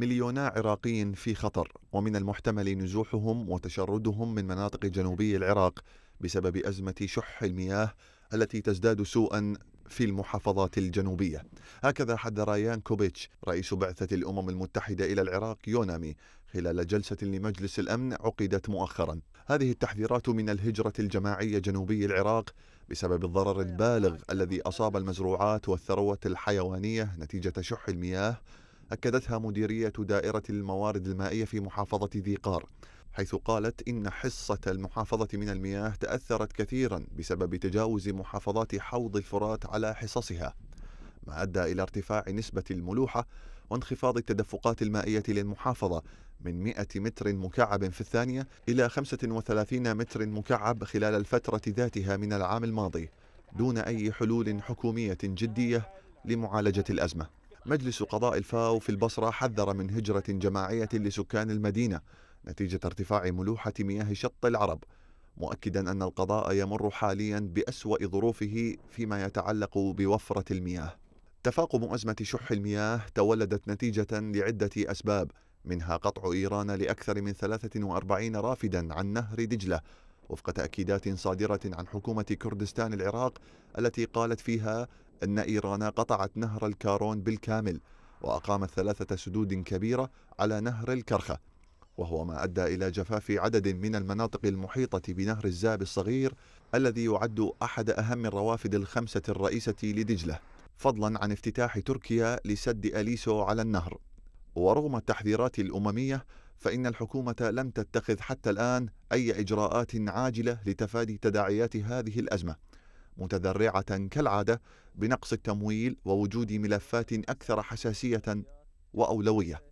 مليونا عراقي في خطر ومن المحتمل نزوحهم وتشردهم من مناطق جنوبي العراق بسبب أزمة شح المياه التي تزداد سوءا في المحافظات الجنوبية هكذا حذر يان كوبيتش رئيس بعثة الأمم المتحدة إلى العراق يونامي خلال جلسة لمجلس الأمن عقدت مؤخرا هذه التحذيرات من الهجرة الجماعية جنوبي العراق بسبب الضرر البالغ الذي أصاب المزروعات والثروة الحيوانية نتيجة شح المياه أكدتها مديرية دائرة الموارد المائية في محافظة ذي قار حيث قالت إن حصة المحافظة من المياه تأثرت كثيرا بسبب تجاوز محافظات حوض الفرات على حصصها ما أدى إلى ارتفاع نسبة الملوحة وانخفاض التدفقات المائية للمحافظة من 100 متر مكعب في الثانية إلى 35 متر مكعب خلال الفترة ذاتها من العام الماضي دون أي حلول حكومية جدية لمعالجة الأزمة مجلس قضاء الفاو في البصرة حذر من هجرة جماعية لسكان المدينة نتيجة ارتفاع ملوحة مياه شط العرب مؤكدا أن القضاء يمر حاليا بأسوأ ظروفه فيما يتعلق بوفرة المياه تفاقم أزمة شح المياه تولدت نتيجة لعدة أسباب منها قطع إيران لأكثر من 43 رافدا عن نهر دجلة وفق تأكيدات صادرة عن حكومة كردستان العراق التي قالت فيها أن إيران قطعت نهر الكارون بالكامل وأقامت ثلاثة سدود كبيرة على نهر الكرخة وهو ما أدى إلى جفاف عدد من المناطق المحيطة بنهر الزاب الصغير الذي يعد أحد أهم الروافد الخمسة الرئيسة لدجلة فضلا عن افتتاح تركيا لسد أليسو على النهر ورغم التحذيرات الأممية فإن الحكومة لم تتخذ حتى الآن أي إجراءات عاجلة لتفادي تداعيات هذه الأزمة متذرعة كالعادة بنقص التمويل ووجود ملفات أكثر حساسية وأولوية